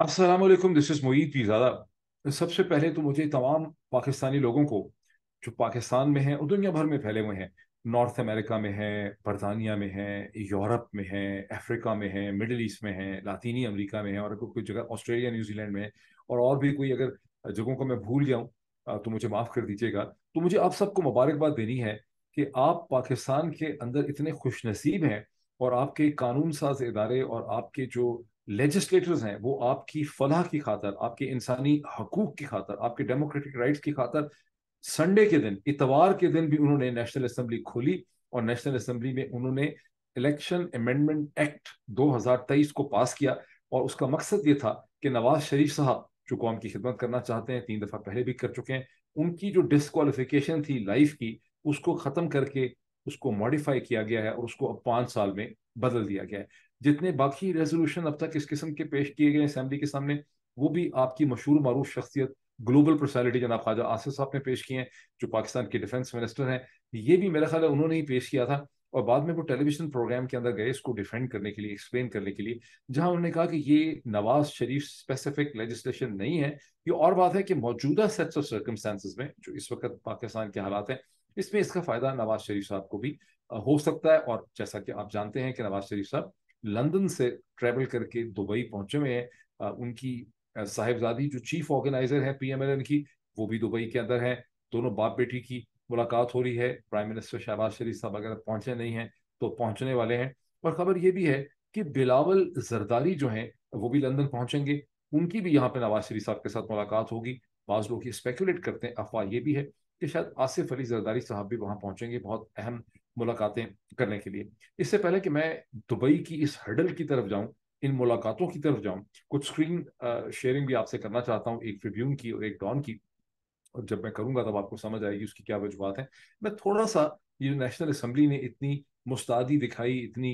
Aslam this is Moeed Pirzada सबसे पहले तो मुझे तमाम पाकिस्तानी लोगों को जो पाकिस्तान में हैं और दुनिया भर में फैले हुए हैं नॉर्थ अमेरिका में हैं बरतानिया में हैं यूरोप में हैं अफ्रीका में हैं मिडिल ईस्ट में हैं लातीनी अमेरिका में हैं और कोई जगह ऑस्ट्रेलिया न्यूजीलैंड में है और और भी कोई अगर जगहों को मैं भूल गया हूँ तो मुझे माफ़ कर दीजिएगा तो मुझे आप सबको मुबारकबाद देनी है कि आप पाकिस्तान के अंदर इतने खुश हैं और आपके कानून साज इदारे और आपके जो लेजिस्लेटर्स हैं वो आपकी फलाह की खातर आपके इंसानी हकूक की खातर आपके डेमोक्रेटिक राइट्स की खातर संडे के दिन इतवार के दिन भी उन्होंने नेशनल असम्बली खोली और नेशनल असम्बली में उन्होंने इलेक्शन अमेंडमेंट एक्ट 2023 को पास किया और उसका मकसद ये था कि नवाज शरीफ साहब जो कौम की खिदमत करना चाहते हैं तीन दफ़ा पहले भी कर चुके हैं उनकी जो डिसक्वालिफिकेशन थी लाइफ की उसको ख़त्म करके उसको मॉडिफाई किया गया है और उसको अब पाँच साल में बदल दिया गया है जितने बाकी रेजोल्यूशन अब तक इस किस्म के पेश किए गए असम्बली के सामने वो भी आपकी मशहूर मरूफ शख्सियत ग्लोबल पर्सनैलिटी जनाब ख्वाजा आसिफ साहब ने पेश किए हैं जो पाकिस्तान के डिफेंस मिनिस्टर हैं ये भी मेरा ख्याल है उन्होंने ही पेश किया था और बाद में वो टेलीविजन प्रोग्राम के अंदर गए इसको डिफेंड करने के लिए एक्सप्लेन करने के लिए जहां उन्होंने कहा कि ये नवाज शरीफ स्पेसिफिक लेजिस्लेशन नहीं है ये और बात है कि मौजूदा सेट्स ऑफ सर्कमस्टांसिस में जो इस वक्त पाकिस्तान के हालात हैं इसमें इसका फायदा नवाज शरीफ साहब को भी हो सकता है और जैसा कि आप जानते हैं कि नवाज शरीफ साहब लंदन से ट्रेवल करके दुबई पहुंचे हुए हैं उनकी साहिबजादी जो चीफ ऑर्गेनाइजर है पी की वो भी दुबई के अंदर है दोनों बाप बेटी की मुलाकात हो रही है प्राइम मिनिस्टर शहबाज शरीफ साहब अगर पहुंचे नहीं हैं तो पहुंचने वाले हैं और खबर ये भी है कि बिलावल जरदारी जो हैं वो भी लंदन पहुंचेंगे उनकी भी यहाँ पे नवाज शरीफ साहब के साथ मुलाकात होगी बाज लोग ये स्पेकुलेट करते हैं अफवाह ये भी है कि शायद आसिफ अली जरदारी साहब भी वहाँ पहुंचेंगे बहुत अहम मुलाकातें करने के लिए इससे पहले कि मैं दुबई की इस हडल की तरफ जाऊं इन मुलाकातों की तरफ जाऊं कुछ स्क्रीन शेयरिंग भी आपसे करना चाहता हूं एक ट्रिब्यून की और एक डॉन की और जब मैं करूंगा तब आपको समझ आएगी उसकी क्या वजुहत है मैं थोड़ा सा ये नेशनल असम्बली ने इतनी मुस्तादी दिखाई इतनी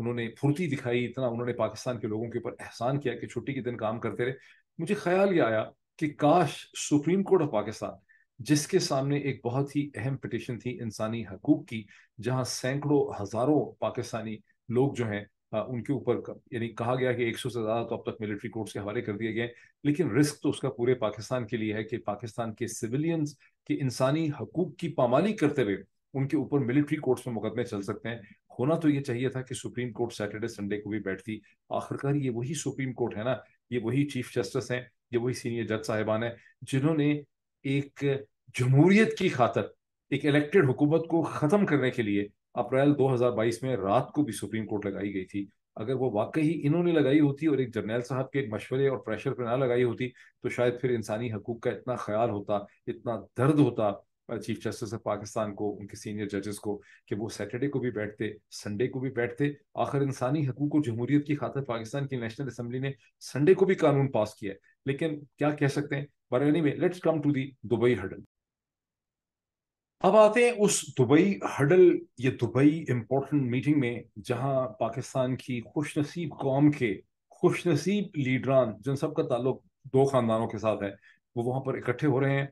उन्होंने फुर्ती दिखाई इतना उन्होंने पाकिस्तान के लोगों के ऊपर एहसान किया कि छुट्टी के दिन काम करते रहे मुझे ख्याल ये आया कि काश सुप्रीम कोर्ट ऑफ पाकिस्तान जिसके सामने एक बहुत ही अहम पिटिशन थी इंसानी हकूक की जहां सैकड़ों हजारों पाकिस्तानी लोग जो हैं उनके ऊपर यानी कहा गया कि 100 से ज़्यादा तो अब तक मिलिट्री कोर्ट्स के हवाले कर दिए गए लेकिन रिस्क तो उसका पूरे पाकिस्तान के लिए है कि पाकिस्तान के सिविलियंस के इंसानी हकूक की पामाली करते हुए उनके ऊपर मिलिट्री कोर्ट्स में मुकदमे चल सकते हैं होना तो ये चाहिए था कि सुप्रीम कोर्ट सैटरडे संडे को भी बैठती आखिरकार ये वही सुप्रीम कोर्ट है ना ये वही चीफ जस्टिस हैं ये वही सीनियर जज साहिबान हैं जिन्होंने एक जमहूरियत की खातर एक इलेक्टेड हुकूमत को ख़त्म करने के लिए अप्रैल 2022 में रात को भी सुप्रीम कोर्ट लगाई गई थी अगर वो वाकई इन्होंने लगाई होती और एक जर्नैल साहब के मशवरे और प्रेशर पर ना लगाई होती तो शायद फिर इंसानी हकूक का इतना ख्याल होता इतना दर्द होता चीफ जस्टिस ऑफ पाकिस्तान को उनके सीनियर जजेस को कि वो सैटरडे को भी बैठते संडे को भी बैठते आखिर इंसानी हकूक और जमहूरियत की खातर पाकिस्तान की नेशनल असम्बली ने संडे को भी कानून पास किया लेकिन क्या कह सकते हैं बर anyway let's come to the Dubai huddle अब आते हैं उस दुबई हडल ये दुबई इम्पोर्टेंट मीटिंग में जहां पाकिस्तान की खुशनसीब कौम के खुशनसीब लीडरान जिन सब का ताल्लुक दो खानदानों के साथ है वो वहां पर इकट्ठे हो रहे हैं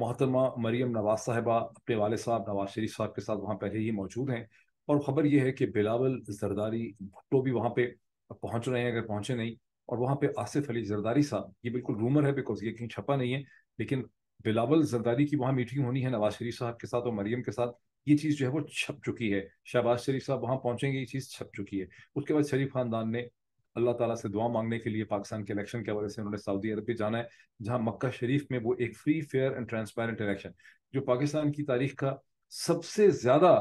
मोहतरमा मरियम नवाज साहबा अपने वाले साहब नवाज शरीफ साहब के साथ वहां पहले ही मौजूद हैं और ख़बर यह है कि बिलावल जरदारी भुट्टो भी वहाँ पे पहुँच रहे हैं अगर पहुँचे नहीं और वहाँ पे आसिफ अली जरदारी साहब ये बिल्कुल रूमर है बिकॉज ये कहीं छपा नहीं है लेकिन बिलावल जरदारी की वहाँ मीटिंग होनी है नवाज शरीफ साहब के साथ और मरियम के साथ ये चीज़ जो है वो छप चुकी है शहबाज शरीफ साहब वहाँ पहुँचेंगे ये चीज़ छप चुकी है उसके बाद शरीफ खानदान ने अल्लाह ताला से दुआ मांगने के लिए पाकिस्तान के इलेक्शन के हवाले से उन्होंने सऊदी अरब भी जाना है जहाँ मक्का शरीफ में वो एक free fair and transparent election जो पाकिस्तान की तारीख का सबसे ज़्यादा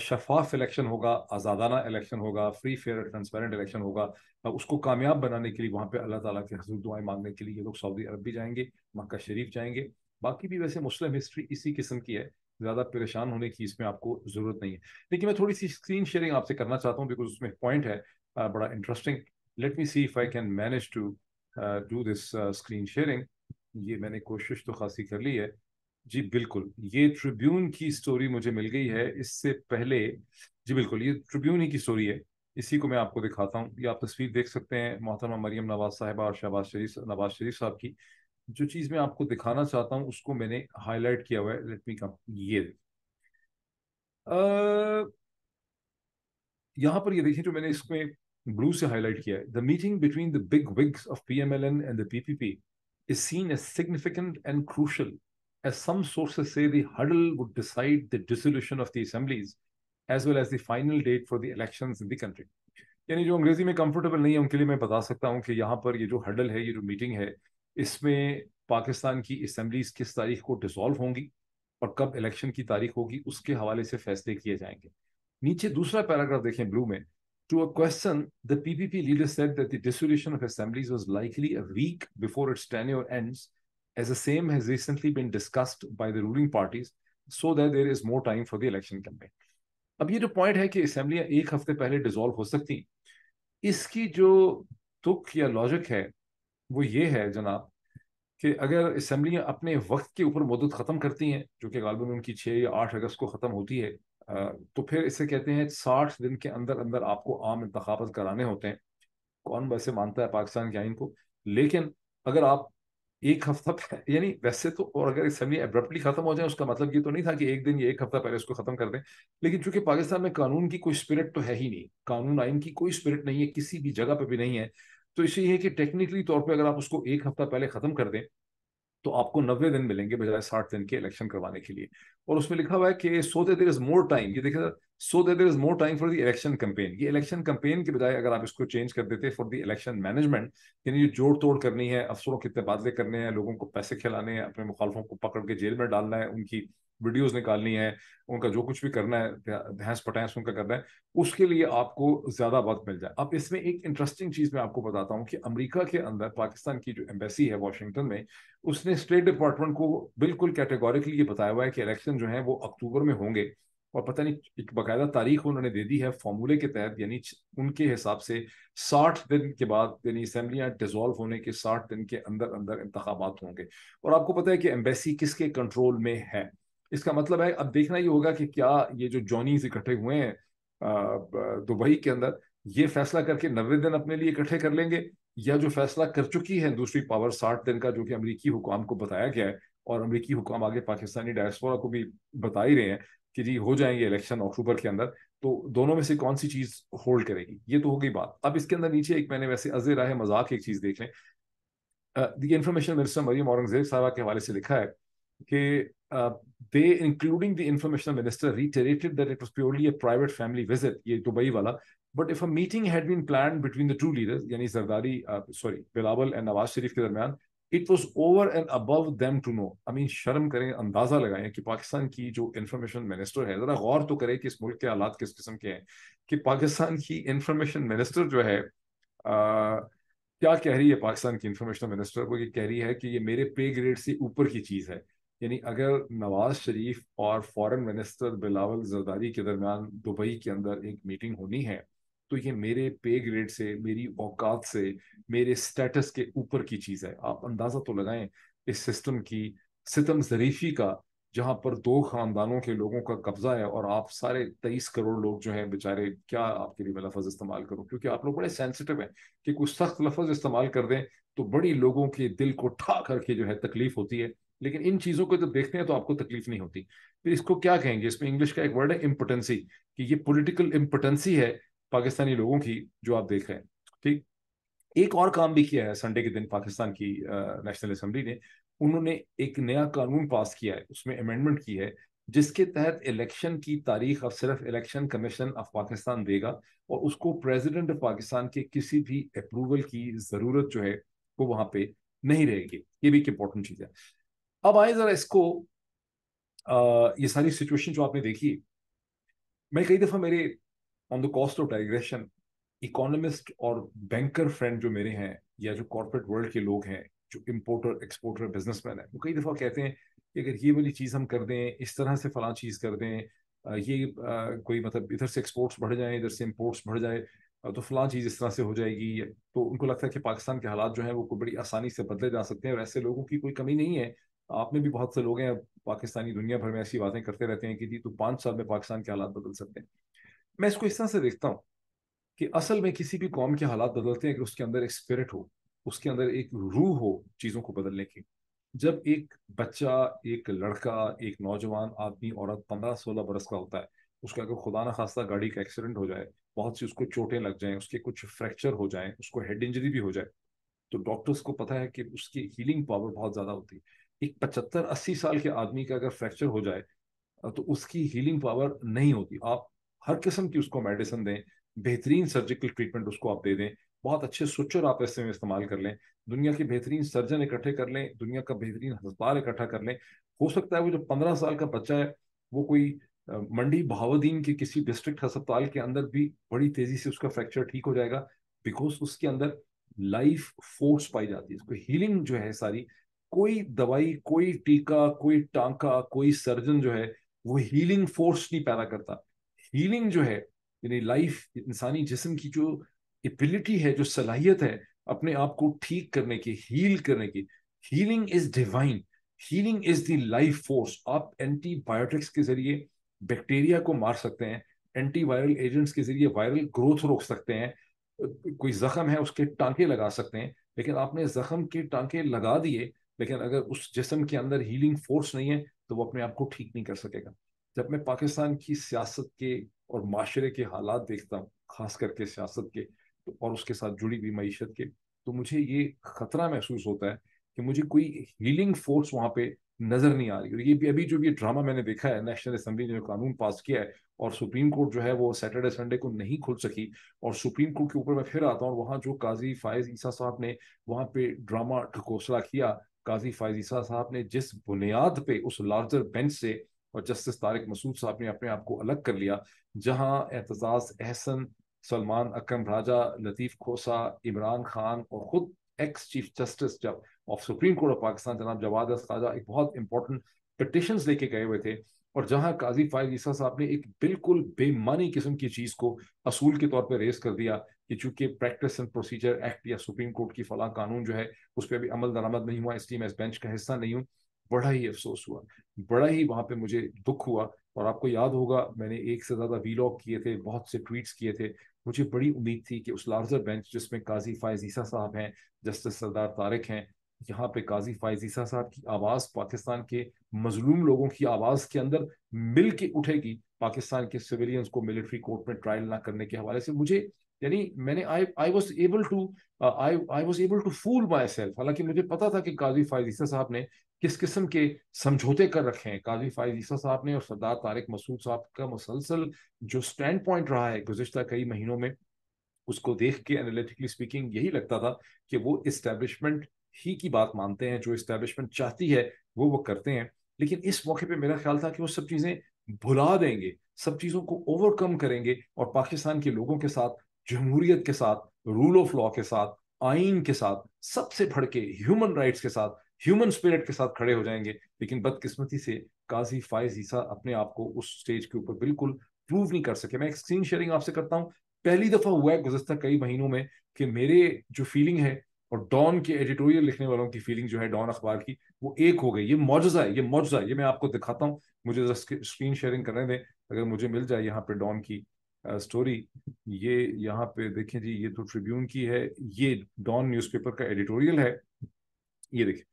शफाफ इलेक्शन होगा आज़ादाना इलेक्शन होगा free fair and transparent election होगा उसको कामयाब बनाने के लिए वहाँ पे अल्लाह ताला के हजूर दुआएं मांगने के लिए ये लोग सऊदी अरब भी जाएंगे मक्का शरीफ जाएंगे बाकी भी वैसे मुस्लिम हिस्ट्री इसी किस्म की है ज़्यादा परेशान होने की इसमें आपको ज़रूरत नहीं है लेकिन मैं थोड़ी सी स्क्रीन शेयरिंग आपसे करना चाहता हूँ बिकॉज उसमें पॉइंट है बड़ा interesting let me see if I can manage to do this screen sharing ये मैंने कोशिश तो खासी कर ली है जी बिल्कुल ये ट्रिब्यून की स्टोरी मुझे मिल गई है इससे पहले जी बिल्कुल ये ट्रिब्यून ही की स्टोरी है इसी को मैं आपको दिखाता हूँ ये आप तस्वीर देख सकते हैं मोहतरमा मरियम नवाज साहबा और शहबाज शरीफ नवाज शरीफ साहब की जो चीज़ मैं आपको दिखाना चाहता हूं उसको मैंने हाईलाइट किया हुआ है लेट मी कम ये आ, यहां पर ये देखिए जो मैंने इसमें ब्लू से हाईलाइट किया है the meeting between the bigwigs of P M L N and the P P is seen as significant and crucial as some sources say, the huddle would decide the dissolution of the assemblies as well as the final date for the elections in यानी जो अंग्रेजी में comfortable नहीं है उनके लिए मैं बता सकता हूं कि यहाँ पर ये जो हडल है ये जो मीटिंग है इसमें पाकिस्तान की असम्बलीज किस तारीख को डिसॉल्व होंगी और कब इलेक्शन की तारीख होगी उसके हवाले से फैसले किए जाएंगे नीचे दूसरा पैराग्राफ देखें ब्लू में to a question the PPP leader said that the dissolution of assemblies was likely a week before its tenure ends as the same has recently been discussed by the ruling parties so that there is more time for the election campaign अब ये जो point है कि असेंबलियां एक हफ्ते पहले dissolve हो सकती इसकी जो तुक या लॉजिक है वो ये है जनाब कि अगर असम्बलियाँ अपने वक्त के ऊपर मदद ख़त्म करती हैं जो कि गालबन उनकी छः या आठ अगस्त को ख़त्म होती है तो फिर इसे कहते हैं साठ दिन के अंदर अंदर आपको आम इंतबात कराने होते हैं कौन वैसे मानता है पाकिस्तान के आइन को लेकिन अगर आप एक हफ्ता यानी वैसे तो और अगर असम्बली एब्रप्टली खत्म हो जाए उसका मतलब ये तो नहीं था कि एक दिन या एक हफ्ता पहले उसको खत्म कर दें लेकिन चूंकि पाकिस्तान में कानून की कोई स्पिरिट तो है ही नहीं कानून आइन की कोई स्पिरिट नहीं है किसी भी जगह पर भी नहीं है तो इसे है कि टेक्निकली तौर पर अगर आप उसको एक हफ्ता पहले ख़त्म कर दें तो आपको नब्बे दिन मिलेंगे बजाय साठ दिन के इलेक्शन करवाने के लिए और उसमें लिखा हुआ है कि सो they there is more time ये देखिए so they there is more time for the election campaign ये इलेक्शन कंपेन के बजाय अगर आप इसको चेंज कर देते फॉर द इलेक्शन मैनेजमेंट यानी जोड़ तोड़ करनी है अफसरों के तबादले करने हैं लोगों को पैसे खिलाने हैं अपने मुखालफों को पकड़ के जेल में डालना है उनकी वीडियोस निकालनी है उनका जो कुछ भी करना है भैंस पटैंस उनका करना है उसके लिए आपको ज़्यादा वक्त मिल जाए अब इसमें एक इंटरेस्टिंग चीज़ मैं आपको बताता हूँ कि अमेरिका के अंदर पाकिस्तान की जो एम्बेसी है वाशिंगटन में उसने स्टेट डिपार्टमेंट को बिल्कुल कैटेगोरिकली ये बताया हुआ है कि इलेक्शन जो है वो अक्टूबर में होंगे और पता नहीं एक बाकायदा तारीख उन्होंने दे दी है फॉर्मूले के तहत यानी उनके हिसाब से साठ दिन के बाद यानी असम्बलियाँ डिजोल्व होने के साठ दिन के अंदर अंदर इंतबात होंगे और आपको पता है कि एम्बेसी किसके कंट्रोल में है इसका मतलब है अब देखना ये होगा कि क्या ये जो जॉनीज इकट्ठे हुए हैं दुबई के अंदर ये फैसला करके नब्बे दिन अपने लिए इकट्ठे कर लेंगे या जो फैसला कर चुकी है दूसरी पावर साठ दिन का जो कि अमरीकी हुकाम को बताया गया है और अमरीकी हुकाम आगे पाकिस्तानी डायस्पोरा को भी बता ही रहे हैं कि जी हो जाएंगे इलेक्शन अक्टूबर के अंदर तो दोनों में से कौन सी चीज होल्ड करेगी ये तो हो गई बात अब इसके अंदर नीचे एक मैंने वैसे अजे राय मजाक एक चीज देख लें information information minister Maryam Aurangzeb साहबा के हवाले से लिखा है कि uh, they, including the information minister, reiterated that it was purely a private family visit, ye Dubai wala. But if a meeting had been planned between the two leaders, yani Zardari, uh, sorry, Bilawal and Nawaz Sharif ke darmiyan, it was over and above them to know. I mean, शर्म करें अंदाजा लगाएं कि पाकिस्तान की जो information minister है जरा गौर तो करें कि इस मुल्क के हालात किस किस्म के हैं कि पाकिस्तान की इंफॉर्मेशन मिनिस्टर जो है आ, क्या कह रही है पाकिस्तान की इंफॉर्मेशन मिनिस्टर वो ये कह रही है कि ये मेरे पे ग्रेड से ऊपर की चीज़ है यानी अगर नवाज शरीफ और फॉरेन मिनिस्टर बिलावल जरदारी के दरमियान दुबई के अंदर एक मीटिंग होनी है तो ये मेरे पे ग्रेड से मेरी औकात से मेरे स्टेटस के ऊपर की चीज़ है आप अंदाज़ा तो लगाएं इस सिस्टम की सितम जरीफी का जहाँ पर दो खानदानों के लोगों का कब्जा है और आप सारे तेईस करोड़ लोग जो हैं बेचारे क्या आपके लिए मैं लफज इस्तेमाल करूँ क्योंकि आप लोग बड़े सेंसिटिव हैं कि कुछ सख्त लफज इस्तेमाल कर दें तो बड़ी लोगों के दिल को ठा करके जो है तकलीफ होती है लेकिन इन चीज़ों को जब देखते हैं तो आपको तकलीफ नहीं होती फिर इसको क्या कहेंगे इसमें इंग्लिश का एक वर्ड है इम्पोटेंसी कि ये पॉलिटिकल इम्पोटेंसी है पाकिस्तानी लोगों की जो आप देख रहे हैं ठीक एक और काम भी किया है संडे के दिन पाकिस्तान की नेशनल असम्बली ने उन्होंने एक नया कानून पास किया है उसमें अमेंडमेंट की है जिसके तहत इलेक्शन की तारीख अब सिर्फ इलेक्शन कमीशन ऑफ पाकिस्तान देगा और उसको प्रेसिडेंट ऑफ पाकिस्तान के किसी भी अप्रूवल की ज़रूरत जो है वो वहां पे नहीं रहेगी ये भी एक इंपॉर्टेंट चीज है अब आए जरा इसको आ, ये सारी सिचुएशन जो आपने देखी मैं कई दफा मेरे on the cost of digression economist और बैंकर फ्रेंड जो मेरे हैं या जो कॉर्पोरेट वर्ल्ड के लोग हैं जो इम्पोर्टर एक्सपोर्टर बिजनेसमैन है वो कई दफ़ा कहते हैं कि अगर ये वाली चीज़ हम कर दें इस तरह से फला चीज़ कर दें ये कोई मतलब इधर से एक्सपोर्ट्स बढ़ जाए इधर से इम्पोर्ट्स बढ़ जाए तो फलां चीज़ इस तरह से हो जाएगी तो उनको लगता है कि पाकिस्तान के हालात जो हैं वो बड़ी आसानी से बदले जा सकते हैं और ऐसे लोगों की कोई कमी नहीं है आप में भी बहुत से लोग हैं पाकिस्तानी दुनिया भर में ऐसी बातें करते रहते हैं कि जी तो पाँच साल में पाकिस्तान के हालात बदल सकते हैं मैं इसको इस तरह से देखता हूँ कि असल में किसी भी कौम के हालात बदलते हैं कि उसके अंदर एक स्पिरिट हो उसके अंदर एक रूह हो चीज़ों को बदलने की जब एक बच्चा एक लड़का एक नौजवान आदमी औरत पंद्रह सोलह बरस का होता है उसका अगर खुदा ना खास्ता गाड़ी का एक्सीडेंट हो जाए बहुत सी उसको चोटें लग जाएं उसके कुछ फ्रैक्चर हो जाएं उसको हेड इंजरी भी हो जाए तो डॉक्टर्स को पता है कि उसकी हीलिंग पावर बहुत ज़्यादा होती है एक पचहत्तर अस्सी साल के आदमी का अगर फ्रैक्चर हो जाए तो उसकी हीलिंग पावर नहीं होती आप हर किस्म की उसको मेडिसिन दें बेहतरीन सर्जिकल ट्रीटमेंट उसको आप दे दें बहुत अच्छे सुचर आप ऐसे में इस्तेमाल कर लें दुनिया के बेहतरीन सर्जन इकट्ठे कर लें दुनिया का बेहतरीन हस्पताल इकट्ठा कर लें हो सकता है वो जो पंद्रह साल का बच्चा है वो कोई मंडी बहावुद्दीन के किसी डिस्ट्रिक्ट अस्पताल के अंदर भी बड़ी तेजी से उसका फ्रैक्चर ठीक हो जाएगा बिकॉज उसके अंदर लाइफ फोर्स पाई जाती है इसको हीलिंग जो है सारी कोई दवाई कोई टीका कोई टांका कोई सर्जन जो है वो हीलिंग फोर्स नहीं पैदा करता हीलिंग जो है यानी लाइफ इंसानी जिसम की जो एबिलिटी है जो सलाहियत है अपने आप को ठीक करने की हील करने की healing is divine healing is the life force आप एंटीबायोटिक्स के जरिए बैक्टीरिया को मार सकते हैं एंटीवायरल एजेंट्स के जरिए वायरल ग्रोथ रोक सकते हैं कोई जख्म है उसके टांके लगा सकते हैं लेकिन आपने जख्म के टांके लगा दिए लेकिन अगर उस जिसम के अंदर हीलिंग फोर्स नहीं है तो वो अपने आप को ठीक नहीं कर सकेगा जब मैं पाकिस्तान की सियासत के और माशरे के हालात देखता हूँ खास करके सियासत के तो और उसके साथ जुड़ी हुई मीशत के तो मुझे ये खतरा महसूस होता है कि मुझे कोई हीलिंग फोर्स वहाँ पे नजर नहीं आ रही और ये अभी जो ये ड्रामा मैंने देखा है नेशनल असेंबली ने जो कानून पास किया है और सुप्रीम कोर्ट जो है वो सैटरडे संडे को नहीं खुल सकी और सुप्रीम कोर्ट के ऊपर मैं फिर आता हूँ वहाँ जो काजी फायज ईसा साहब ने वहाँ पे ड्रामा ढकोसला किया काजी फायज ईसा साहब ने जिस बुनियाद पे उस लार्जर बेंच से और जस्टिस तारिक मसूद साहब ने अपने आप को अलग कर लिया जहाँ एतजाज एहसन सलमान अक्रम राजा लतीफ़ खोसा इमरान खान और खुद एक्स चीफ जस्टिस जब of supreme court of Pakistan जनाब जवाद खाजा एक बहुत इंपॉर्टेंट पटिशन लेके गए हुए थे और जहां काजी फायद ईसा साहब ने एक बिल्कुल बेमानी किस्म की चीज़ को असूल के तौर पर रेस कर दिया कि चूंकि प्रैक्टिस एंड प्रोसीजर एक्ट या सुप्रीम कोर्ट की फला कानून जो है उस पर अभी अमल दरामद नहीं हुआ इसलिए मैं इस बेंच का हिस्सा नहीं हूँ बड़ा ही अफसोस हुआ बड़ा ही वहाँ पे मुझे दुख हुआ और आपको याद होगा मैंने एक से ज़्यादा वीलॉग किए थे बहुत से ट्वीट्स किए थे मुझे बड़ी उम्मीद थी कि उस लार्जर बेंच जिसमें काजी फायजीसा साहब हैं जस्टिस सरदार तारिक हैं यहाँ पे काजी फायजीसा साहब की आवाज़ पाकिस्तान के मजलूम लोगों की आवाज़ के अंदर मिल के उठेगी पाकिस्तान के सिविलियंस को मिलिट्री कोर्ट में ट्रायल ना करने के हवाले से मुझे यानी मैंने I I able to I I was able to fool myself हालांकि मुझे पता था कि काजी फायजीसा साहब ने किस किस्म के समझौते कर रखे हैं काजी फायजीसा साहब ने और सरदार तारिक मसूद साहब का मुसलसल जो स्टैंड पॉइंट रहा है गुजशत कई महीनों में उसको देख के एनालिटिकली स्पीकिंग यही लगता था कि वो इस्टेब्लिशमेंट ही की बात मानते हैं जो इस्टेब्लिशमेंट चाहती है वो वो करते हैं लेकिन इस मौके पे मेरा ख्याल था कि वो सब चीज़ें भुला देंगे सब चीज़ों को ओवरकम करेंगे और पाकिस्तान के लोगों के साथ जमहूरीत के साथ रूल ऑफ लॉ के साथ आइन के साथ सबसे भड़ के ह्यूमन राइट्स के साथ ह्यूमन स्पिरिट के साथ खड़े हो जाएंगे लेकिन बदकिस्मती से काजी फायज ईसा अपने आप को उस स्टेज के ऊपर बिल्कुल प्रूव नहीं कर सके मैं एक स्क्रीन शेयरिंग आपसे करता हूँ पहली दफ़ा हुआ है गुजस्ता कई महीनों में कि मेरे जो फीलिंग है और डॉन के एडिटोरियल लिखने वालों की फीलिंग जो है डॉन अखबार की वो एक हो गई ये मौजा है ये मौजा है ये मैं आपको दिखाता हूँ मुझे स्क्रीन शेयरिंग करने दें अगर मुझे मिल जाए यहाँ पे डॉन की स्टोरी ये यहाँ पे देखें जी ये तो ट्रिब्यून की है ये डॉन न्यूज़पेपर का एडिटोरियल है ये देखिए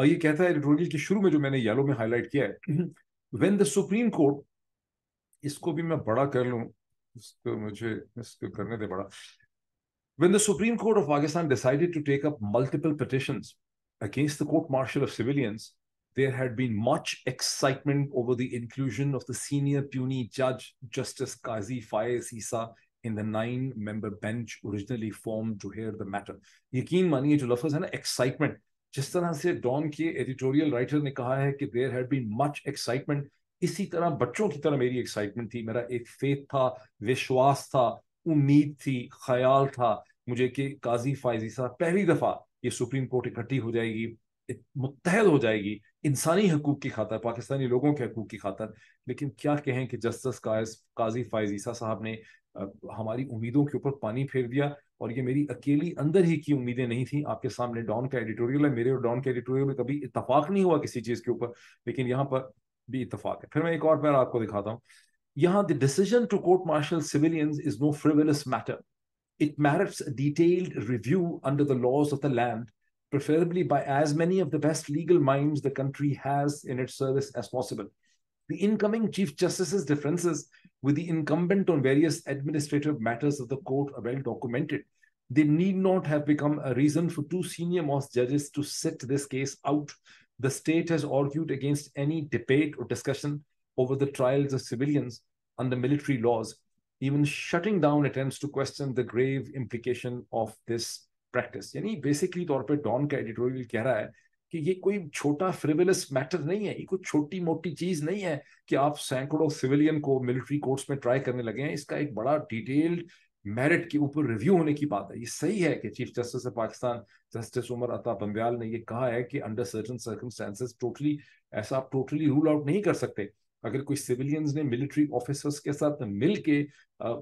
और ये कहता है एडिटोरियल के शुरू में जो मैंने येलो में हाईलाइट किया है वेन द सुप्रीम कोर्ट इसको भी मैं बड़ा कर लूँ इसको मुझे इसको करने दे बड़ा When the Supreme Court of Pakistan decided to take up multiple petitions against the court martial of civilians, there had been much excitement over the inclusion of the senior puny judge, Justice Qazi Faiz Isa, in the nine member bench originally formed to hear the matter. You can imagine the है excitement. Excitement जिस तरह से don के editorial writer ने कहा है there had been much excitement excitement इसी तरह बच्चों की तरह मेरी एक्साइटमेंट थी मेरा एक फेथ था विश्वास था उम्मीद थी ख्याल था मुझे कि काजी फायजी साहब पहली दफ़ा ये सुप्रीम कोर्ट इकट्ठी हो जाएगी मुतहद हो जाएगी इंसानी हकूक की खातर पाकिस्तानी लोगों के हकूक की खातर लेकिन क्या कहें कि जस्टिस काजी फायजीसा साहब ने हमारी उम्मीदों के ऊपर पानी फेर दिया और ये मेरी अकेली अंदर ही की उम्मीदें नहीं थी आपके सामने डॉन का एडिटोरियल है मेरे और डॉन के एडिटोरियल में कभी इतफाक नहीं हुआ किसी चीज़ के ऊपर लेकिन यहाँ पर भी इतफाक है फिर मैं एक और पैर आपको दिखाता हूँ yeah, the decision to court martial civilians is no frivolous matter. It merits a detailed review under the laws of the land, preferably by as many of the best legal minds the country has in its service as possible. The incoming Chief Justice's differences with the incumbent on various administrative matters of the court are well documented. They need not have become a reason for two senior most judges to sit this case out. The state has argued against any debate or discussion over the trials of civilians under military laws, even shutting down attempts to question the grave implication of this practice. यानी basically तौर पे don का editorial कह रहा है कि ये कोई छोटा फ्रिविलस मैटर नहीं है ये कोई छोटी मोटी चीज नहीं है कि आप सैकड़ों सिविलियन को मिलिट्री कोर्ट्स में ट्राई करने लगे हैं इसका एक बड़ा डिटेल्ड मेरिट के ऊपर रिव्यू होने की बात है ये सही है कि chief justice of Pakistan justice Umar Ata Bandial ने ये कहा है कि अंडर सर्टन सर्कमस्टेंसेज टोटली ऐसा आप टोटली रूल आउट नहीं कर सकते अगर कोई सिविलियंस ने मिलिट्री ऑफिसर्स के साथ मिल के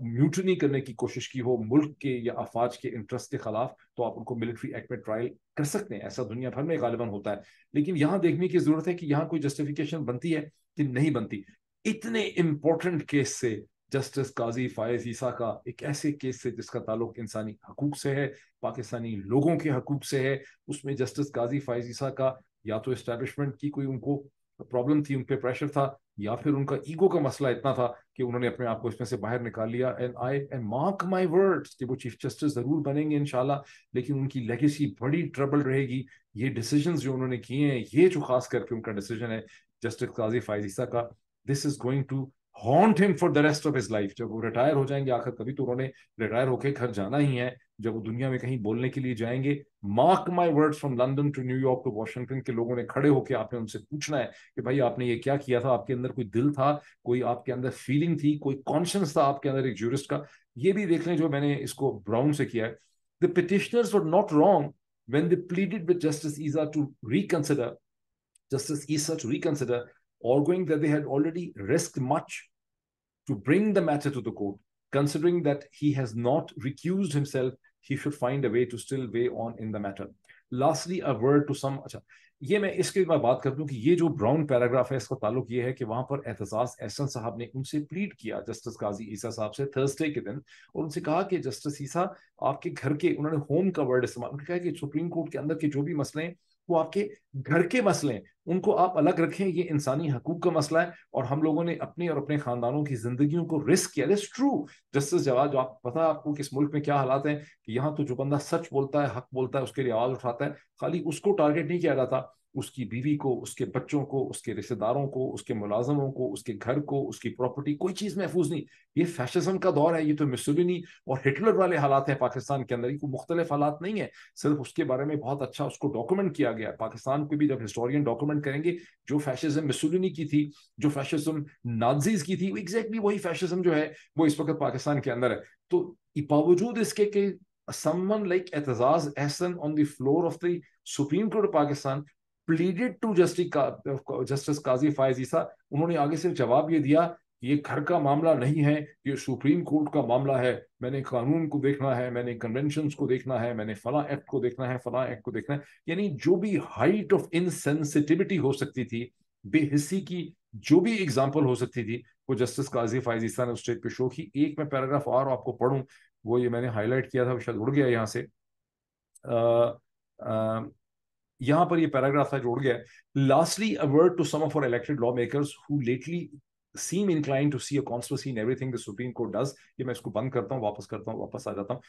म्यूटनी करने की कोशिश की हो मुल्क के या अफवाज के इंटरेस्ट के खिलाफ तो आप उनको मिलिट्री एक्ट में ट्रायल कर सकते हैं ऐसा दुनिया भर में गालिबा होता है लेकिन यहाँ देखने की जरूरत है कि यहाँ कोई जस्टिफिकेशन बनती है कि नहीं बनती इतने इंपॉर्टेंट केस से जस्टिस काजी फायज ईसा का एक ऐसे केस से जिसका ताल्लुक इंसानी हकूक से है पाकिस्तानी लोगों के हकूक से है उसमें जस्टिस काजी फायज ईसा का या तो इस्टेब्लिशमेंट की कोई उनको प्रॉब्लम थी उन पर प्रेशर था या फिर उनका ईगो का मसला इतना था कि उन्होंने अपने आप को इसमें से बाहर निकाल लिया and I and mark my words कि वो चीफ जस्टिस जरूर बनेंगे शाह लेकिन उनकी लेगेसी बड़ी ट्रबल रहेगी ये डिसीजन जो उन्होंने किए हैं ये जो खास करके उनका डिसीजन है जस्टिस काजी फायजीसा का this is going to haunt him for the rest of his life जब वो रिटायर हो जाएंगे आखिर कभी तो उन्होंने रिटायर होकर घर जाना ही है जब वो दुनिया में कहीं बोलने के लिए जाएंगे mark my words from London to New York to Washington के लोगों ने खड़े होकर आपने उनसे पूछना है कि भाई आपने ये क्या किया था आपके अंदर कोई दिल था कोई आपके अंदर फीलिंग थी कोई कॉन्शियस था आपके अंदर एक जूरिस्ट का ये भी देख लें जो मैंने इसको ब्राउन से किया है the petitioners were not wrong when the pleaded with justice Isa to reconsider justice Isa to reconsider और going that they risk much to bring the matter to the court considering that he has not recuse himself he should find a way to still weigh on in the matter. Lastly, a word to some अच्छा ये मैं इसके बाद बात कर हूँ कि ये जो ब्राउन पैराग्राफ है इसका ताल्लुक ये है कि वहां पर एहतजाज एहसन साहब ने उनसे प्लीड किया जस्टिस काजी ईसा साहब से थर्सडे के दिन और उनसे कहा कि जस्टिस ईसा आपके घर के उन्होंने होम का वर्ड इस्तेमाल उन्होंने कहा कि सुप्रीम कोर्ट के अंदर के जो भी मसले हैं वो आपके घर के मसले हैं उनको आप अलग रखें ये इंसानी हकूक का मसला है और हम लोगों ने अपने और अपने खानदानों की जिंदगियों को रिस्क किया दिस ट्रू जस्टिस जवाब जो आप पता है आपको किस मुल्क में क्या हालात हैं कि यहाँ तो जो बंदा सच बोलता है हक बोलता है उसके लिए आवाज उठाता है खाली उसको टारगेट नहीं किया जाता उसकी बीवी को उसके बच्चों को उसके रिश्तेदारों को उसके मुलाजमों को उसके घर को उसकी प्रॉपर्टी कोई चीज महफूज नहीं ये फैशिज्म का दौर है ये तो मिसुलिनी और हिटलर वाले हालात है पाकिस्तान के अंदर ये मुख्तलिफ हालात नहीं है सिर्फ उसके बारे में बहुत अच्छा उसको डॉक्यूमेंट किया गया पाकिस्तान को भी जब हिस्टोरियन डॉक्यूमेंट करेंगे जो फैशिज्म मिसुलिनी की थी जो फैशिज्म नाजीज की थी एग्जैक्टली वही फैशिज्म जो है वो इस वक्त पाकिस्तान के अंदर है तो बावजूद इसके कि someone like Ahsan on on the floor of the Supreme Court of Pakistan pleaded to justice justice Qazi Faez Isa उन्होंने आगे से जवाब ये दिया ये घर का मामला नहीं है ये सुप्रीम कोर्ट का मामला है मैंने कानून को देखना है मैंने कन्वेंशन को देखना है मैंने फला एक्ट को देखना है फला एक्ट को देखना है यानी जो भी हाइट ऑफ इनसेंसिटिविटी हो सकती थी बेहिसी की जो भी एग्जाम्पल हो सकती थी वो जस्टिस काजी फायज ईसा ने स्टेट पे शो की एक मैं पैराग्राफ और आपको पढ़ूँ वो ये मैंने हाईलाइट किया था शायद उड़ गया यहाँ से आ, आ, यहां पर ये पैराग्राफ था जोड़ गया lastly a word to some of our elected law makers who lately seem inclined to see a constituency in everything the supreme court does ये मैं इसको बंद करता हूँ वापस करता हूं वापस आ जाता हूं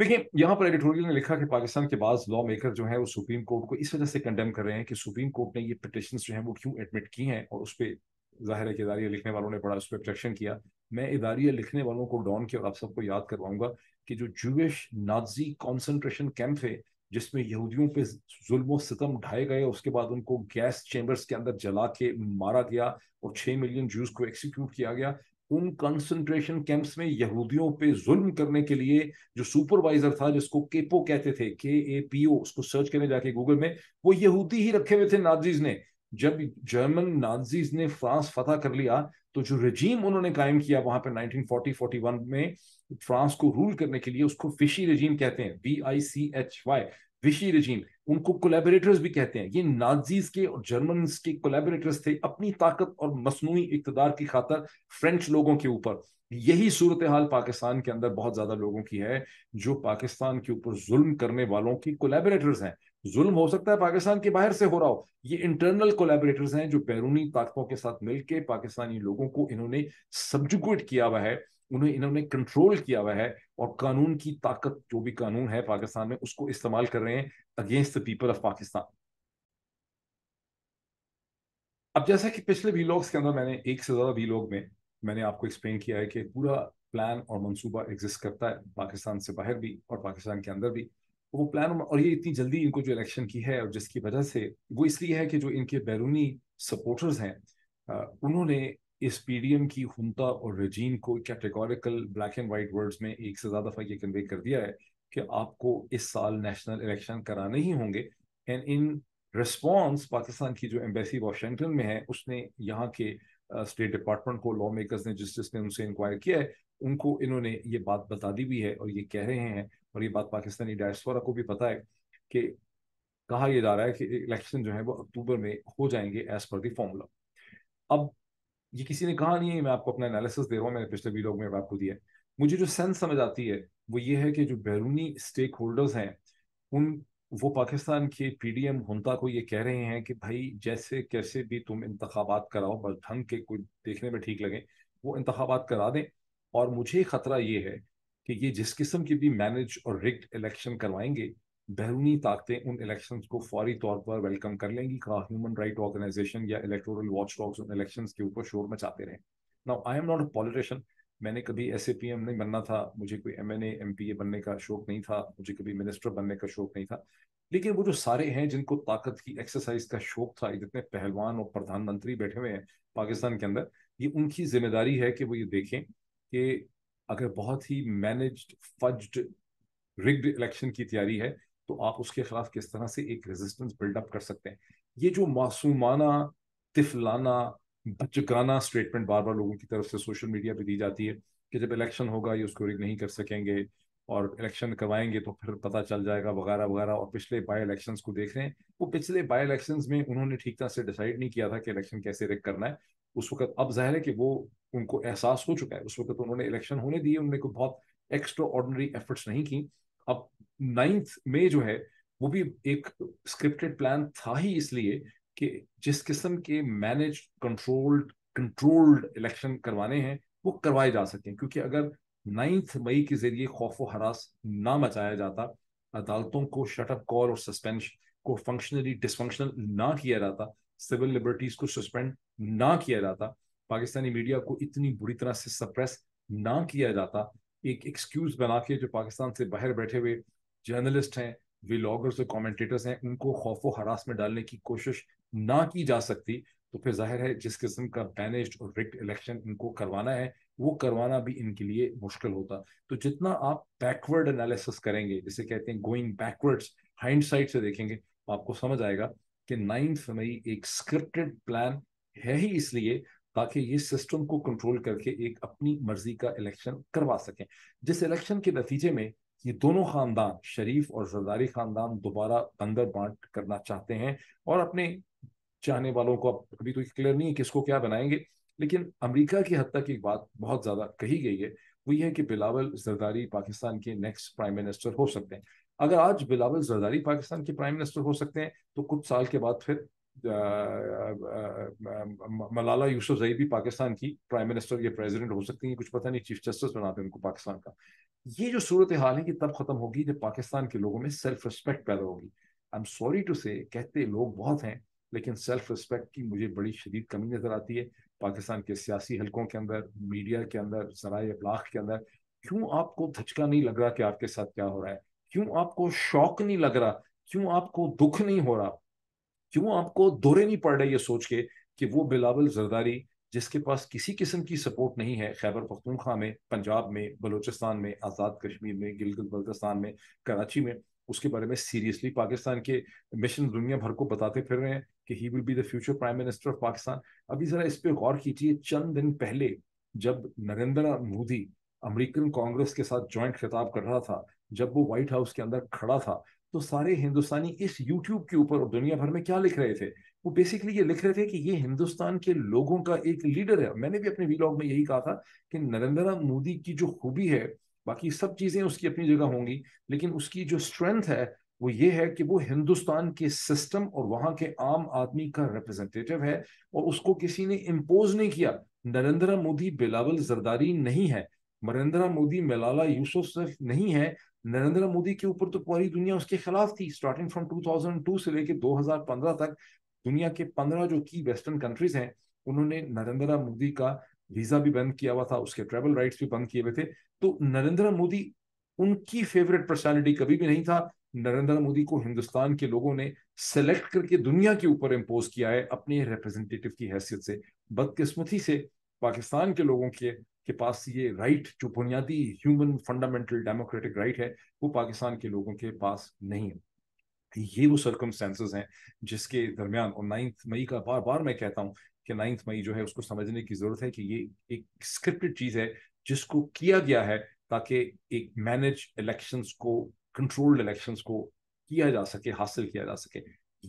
देखिए यहां पर एडिटोरियल ने लिखा कि पाकिस्तान के बाद लॉ मेकर जो है वो सुप्रीम कोर्ट को इस वजह से कंडेम कर रहे हैं कि सुप्रीम कोर्ट ने ये पिटिशन जो है वो क्यों एडमिट की हैं और उस पर जाहिर है कि इदारिया लिखने वालों ने बड़ा उस पर ऑब्जेक्शन किया मैं इदारिया लिखने वालों को डॉन के और आप सबको याद करवाऊंगा कि जो जूश नाजी कॉन्सेंट्रेशन कैंप है जिसमें यहूदियों पे जुल्म सितम ढाए गए उसके बाद उनको गैस चैम्बर्स के अंदर जला के मारा गया और छह मिलियन जूस को एक्सिक्यूट किया गया उन कंसंट्रेशन कैंप्स में यहूदियों पे जुल्म करने के लिए जो सुपरवाइजर था जिसको केपो कहते थे के ए पी ओ उसको सर्च करने जाके गूगल में वो यहूदी ही रखे हुए थे नाजीज ने जब जर्मन नाजीज ने फ्रांस फतह कर लिया तो जो रजीम उन्होंने कायम किया वहां पर 1940-41 में फ्रांस को रूल करने के लिए उसको फिशी रजीम कहते हैं V I C H Y Vichy regime उनको कोलेबरेटर्स भी कहते हैं ये नाजीज के और जर्मन के कोलेबरेटर्स थे अपनी ताकत और मसनू इकतदार की खातर फ्रेंच लोगों के ऊपर यही सूरत हाल पाकिस्तान के अंदर बहुत ज्यादा लोगों की है जो पाकिस्तान के ऊपर जुल्म करने वालों की कोलेबरेटर्स हैं जुल्म हो सकता है पाकिस्तान के बाहर से हो रहा हो ये इंटरनल कोलेबरेटर्स हैं जो बैरूनी ताकतों के साथ मिलकर पाकिस्तानी लोगों को इन्होंने सब्जुकेट किया हुआ है उन्हें इन्होंने कंट्रोल किया हुआ है और कानून की ताकत जो भी कानून है पाकिस्तान में उसको इस्तेमाल कर रहे हैं against the people of Pakistan अब जैसा कि पिछले वीलॉग्स के अंदर मैंने एक से ज्यादा वीलॉग में मैंने आपको एक्सप्लेन किया है कि पूरा प्लान और मंसूबा एग्जिस्ट करता है पाकिस्तान से बाहर भी और पाकिस्तान के अंदर भी वो प्लान और ये इतनी जल्दी इनको जो इलेक्शन की है और जिसकी वजह से वो इसलिए है कि जो इनके बैरूनी सपोर्टर्स हैं उन्होंने इस पीडीएम की हमता और रजीन को categorical black and white words में एक से ज़्यादा फर्क ये कन्वे कर दिया है कि आपको इस साल नेशनल इलेक्शन कराने ही होंगे एंड इन रिस्पॉन्स पाकिस्तान की जो एम्बेसी वाशिंगटन में है उसने यहाँ के स्टेट डिपार्टमेंट को लॉ मेकर्स ने जस्टिस ने उनसे इंक्वायर किया है उनको इन्होंने ये बात बता दी भी है और ये कह रहे हैं और ये बात पाकिस्तानी डायस्पोरा को भी पता है कि कहा यह जा रहा है कि इलेक्शन जो है वो अक्टूबर में हो जाएंगे एज पर दी फॉर्मूला अब ये किसी ने कहा नहीं है मैं आपको अपना एनालिसिस दे रहा हूँ मैंने पिछले वीडियो में आपको दिया मुझे जो सेंस समझ आती है वो ये है कि जो बैरूनी स्टेक होल्डर्स हैं उन वो पाकिस्तान के पीडीएम हुंता को ये कह रहे हैं कि भाई जैसे कैसे भी तुम इंतबात कराओ बस ढंग के कोई देखने में ठीक लगे वो इंतबात करा दें और मुझे खतरा ये है कि ये जिस किस्म की भी मैनेज और रिग्ड इलेक्शन करवाएंगे बैरूनी ताकतें उन इलेक्शंस को फौरी तौर पर वेलकम कर लेंगी कहा ह्यूमन राइट ऑर्गेनाइजेशन या इलेक्टोरल वॉच टॉक्स उन इलेक्शन के ऊपर शोर मचाते रहे now I am not a politician मैंने कभी ऐसे पी एम नहीं बनना था मुझे कोई M N M P A बनने का शौक नहीं था मुझे कभी मिनिस्टर बनने का शौक नहीं था लेकिन वो जो सारे हैं जिनको ताकत की एक्सरसाइज का शौक था जितने पहलवान और प्रधानमंत्री बैठे हुए हैं पाकिस्तान के अंदर ये उनकी जिम्मेदारी है कि वो ये देखें कि अगर बहुत ही मैनेज्ड फज्ड रिग्ड इलेक्शन की तैयारी है तो आप उसके खिलाफ किस तरह से एक रेजिस्टेंस बिल्डअप कर सकते हैं ये जो मासूमाना तिफलाना बच्चकाना स्टेटमेंट बार बार लोगों की तरफ से सोशल मीडिया पे दी जाती है कि जब इलेक्शन होगा ये उसको रिग नहीं कर सकेंगे और इलेक्शन करवाएंगे तो फिर पता चल जाएगा वगैरह वगैरह और पिछले बाई इलेक्शन को देख रहे हैं वो पिछले बाई इलेक्शन में उन्होंने ठीक तरह से डिसाइड नहीं किया था कि इलेक्शन कैसे रिक करना है उस वक्त अब जाहिर है कि वो उनको एहसास हो चुका है उस वक्त उन्होंने इलेक्शन होने दिए उन्होंने कोई बहुत एक्स्ट्रा ऑर्डनरी एफर्ट्स नहीं की अब नाइन्थ में जो है वो भी एक स्क्रिप्टेड प्लान था ही इसलिए कि जिस किस्म के मैनेज कंट्रोल्ड कंट्रोल्ड इलेक्शन करवाने हैं वो करवाए जा सकें क्योंकि अगर नाइन्थ मई के जरिए खौफ व हरास ना मचाया जाता अदालतों को शटअप कॉल और सस्पेंशन को फंक्शनली डिसफंक्शनल ना किया जाता सिविल लिबर्टीज को सस्पेंड ना किया जाता पाकिस्तानी मीडिया को इतनी बुरी तरह से सप्रेस ना किया जाता एक एक्सक्यूज बना के जो पाकिस्तान से बाहर बैठे हुए जर्नलिस्ट हैं व्लॉगर्स और कॉमेंटेटर्स हैं उनको खौफ व हरास में डालने की कोशिश ना की जा सकती तो फिर जाहिर है जिस किस्म का बैनेज और रिक्ट इलेक्शन इनको करवाना है वो करवाना भी इनके लिए मुश्किल होता तो जितना आप बैकवर्ड एनालिसिस करेंगे जिसे कहते हैं गोइंग बैकवर्ड्स हाइंड साइड से देखेंगे तो आपको समझ आएगा कि नाइन्थ मई एक स्क्रिप्टेड प्लान है ही इसलिए ताकि ये सिस्टम को कंट्रोल करके एक अपनी मर्जी का इलेक्शन करवा सकें जिस इलेक्शन के नतीजे में ये दोनों खानदान शरीफ और जरदारी खानदान दोबारा बंदर बांट करना चाहते हैं और अपने चाहने वालों को अभी तो क्लियर नहीं है कि इसको क्या बनाएंगे लेकिन अमेरिका की हद तक एक बात बहुत ज्यादा कही गई है वो ये है कि बिलावल जरदारी पाकिस्तान के नेक्स्ट प्राइम मिनिस्टर हो सकते हैं अगर आज बिलावल जरदारी पाकिस्तान के प्राइम मिनिस्टर हो सकते हैं तो कुछ साल के बाद फिर आ, यूसुफ जई भी पाकिस्तान की प्राइम मिनिस्टर या प्रेसिडेंट हो सकती हैं कुछ पता नहीं चीफ जस्टिस बनाते हैं उनको पाकिस्तान का ये जो सूरत हाल है कि तब खत्म होगी जब पाकिस्तान के लोगों में सेल्फ रिस्पेक्ट पैदा होगी आई एम सॉरी टू से कहते लोग बहुत हैं लेकिन सेल्फ रिस्पेक्ट की मुझे बड़ी शदीद कमी नज़र आती है पाकिस्तान के सियासी हलकों के अंदर मीडिया के अंदर जरा अबलाख के अंदर क्यों आपको धचका नहीं लग रहा कि आपके साथ क्या हो रहा है क्यों आपको शौक नहीं लग रहा क्यों आपको दुख नहीं हो रहा क्यों आपको दौरे नहीं पड़ रहे ये सोच के कि वो बिलावल जरदारी जिसके पास किसी किस्म की सपोर्ट नहीं है खैबर पख्तूनख्वा में पंजाब में बलूचिस्तान में आज़ाद कश्मीर में गिलगित बल्तिस्तान में कराची में उसके बारे में सीरियसली पाकिस्तान के मिशन दुनिया भर को बताते फिर रहे हैं कि he will be the future prime minister of Pakistan अभी ज़रा इस पर गौर कीजिए चंद दिन पहले जब नरेंद्र मोदी अमेरिकन कांग्रेस के साथ ज्वाइंट खिताब कर रहा था जब वो व्हाइट हाउस के अंदर खड़ा था तो सारे हिंदुस्तानी इस यूट्यूब के ऊपर और दुनिया भर में क्या लिख रहे थे वो बेसिकली ये लिख रहे थे कि ये हिंदुस्तान के लोगों का एक लीडर है मैंने भी अपने वीलॉग में यही कहा था कि नरेंद्र मोदी की जो खूबी है बाकी सब चीज़ें उसकी अपनी जगह होंगी लेकिन उसकी जो स्ट्रेंथ है वो ये है कि वो हिंदुस्तान के सिस्टम और वहां के आम आदमी का रिप्रेजेंटेटिव है और उसको किसी ने इम्पोज नहीं किया नरेंद्र मोदी बिलावल जरदारी नहीं है नरेंद्र मोदी मलाला यूसुफ नहीं है नरेंद्र मोदी के ऊपर तो पूरी दुनिया उसके खिलाफ थी स्टार्टिंग फ्रॉम 2002 से लेकर 2015 तक दुनिया के 15 जो की वेस्टर्न कंट्रीज हैं उन्होंने नरेंद्र मोदी का वीजा भी बंद किया हुआ था उसके ट्रेवल राइट्स भी बंद किए हुए थे तो नरेंद्र मोदी उनकी फेवरेट पर्सनैलिटी कभी भी नहीं था नरेंद्र मोदी को हिंदुस्तान के लोगों ने सेलेक्ट करके दुनिया के ऊपर इम्पोज किया है अपने रिप्रेजेंटेटिव की हैसियत से बदकिस्मती से पाकिस्तान के लोगों के के पास ये राइट जो बुनियादी ह्यूमन फंडामेंटल डेमोक्रेटिक राइट है वो पाकिस्तान के लोगों के पास नहीं है ये वो सरकमस्टेंसेज हैं जिसके दरमियान और नाइन्थ मई का बार बार मैं कहता हूँ कि नाइन्थ मई जो है उसको समझने की जरूरत है कि ये एक स्क्रिप्टेड चीज है जिसको किया गया है ताकि एक मैनेज इलेक्शन को कंट्रोल्ड इलेक्शन को किया जा सके हासिल किया जा सके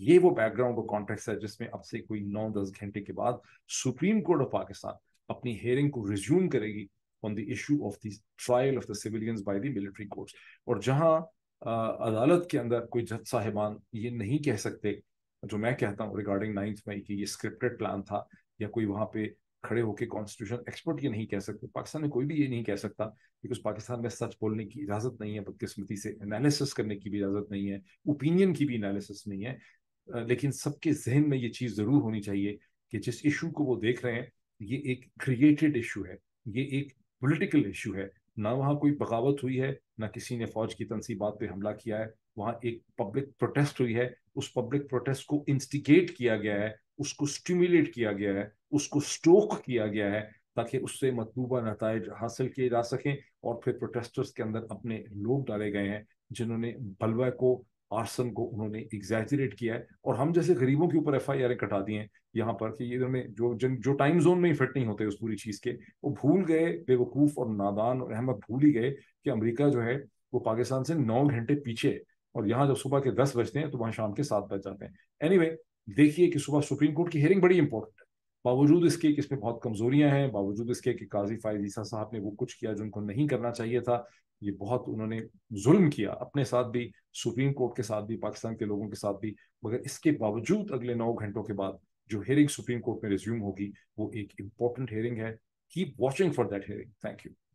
ये वो बैकग्राउंड और कॉन्टेक्स है जिसमें अब से कोई नौ दस घंटे के बाद सुप्रीम कोर्ट ऑफ पाकिस्तान अपनी हेयरिंग को रिज्यूम करेगी on the issue of the trial of the civilians by the military court और जहां अदालत के अंदर कोई जज साहिबान ये नहीं कह सकते जो मैं कहता हूँ रिगार्डिंग नाइन्थ मई की ये स्क्रिप्टेड प्लान था या कोई वहां पे खड़े होकर कॉन्स्टिट्यूशन एक्सपर्ट ये नहीं कह सकते पाकिस्तान में कोई भी ये नहीं कह सकता बिकॉज पाकिस्तान में सच बोलने की इजाजत नहीं है बदकिस्मती से एनालिसिस करने की भी इजाजत नहीं है ओपिनियन की भी एनालिसिस नहीं है लेकिन सबके जहन में ये चीज़ ज़रूर होनी चाहिए कि जिस इशू को वो देख रहे हैं ये एक क्रिएटेड इशू है ये एक पोलिटिकल इशू है ना वहाँ कोई बगावत हुई है ना किसी ने फौज की तनसीबात पर हमला किया है वहां एक पब्लिक प्रोटेस्ट हुई है उस पब्लिक प्रोटेस्ट को इंस्टिगेट किया गया है उसको स्टिमुलेट किया गया है उसको स्टोक किया गया है ताकि उससे मतलूबा नतज हासिल किए जा सकें और फिर प्रोटेस्टर्स के अंदर अपने लोग डाले गए हैं जिन्होंने बलवा को आर्सन को उन्होंने एग्जैजरेट किया है और हम जैसे गरीबों के ऊपर एफ आई आर कटा दी हैं यहाँ पर कि इन्होंने जो जिन जो टाइम जोन में ही फिट नहीं होते उस पूरी चीज़ के वो भूल गए बेवकूफ़ और नादान और अहमद भूल ही गए कि अमरीका जो है वो पाकिस्तान से नौ घंटे पीछे और यहाँ जब सुबह के दस बजते हैं तो वहाँ शाम के सात बज जाते हैं एनी anyway, देखिए कि सुबह सुप्रीम कोर्ट की हेयरिंग बड़ी इंपॉर्टेंट है बावजूद इसके कि इसमें बहुत कमजोरियां हैं बावजूद इसके कि काजी फायदीसा ईसा साहब ने वो कुछ किया जो उनको नहीं करना चाहिए था ये बहुत उन्होंने जुल्म किया अपने साथ भी सुप्रीम कोर्ट के साथ भी पाकिस्तान के लोगों के साथ भी मगर इसके बावजूद अगले नौ घंटों के बाद जो हेयरिंग सुप्रीम कोर्ट में रिज्यूम होगी वो एक इम्पॉर्टेंट हेयरिंग है keep watching for that hearing thank you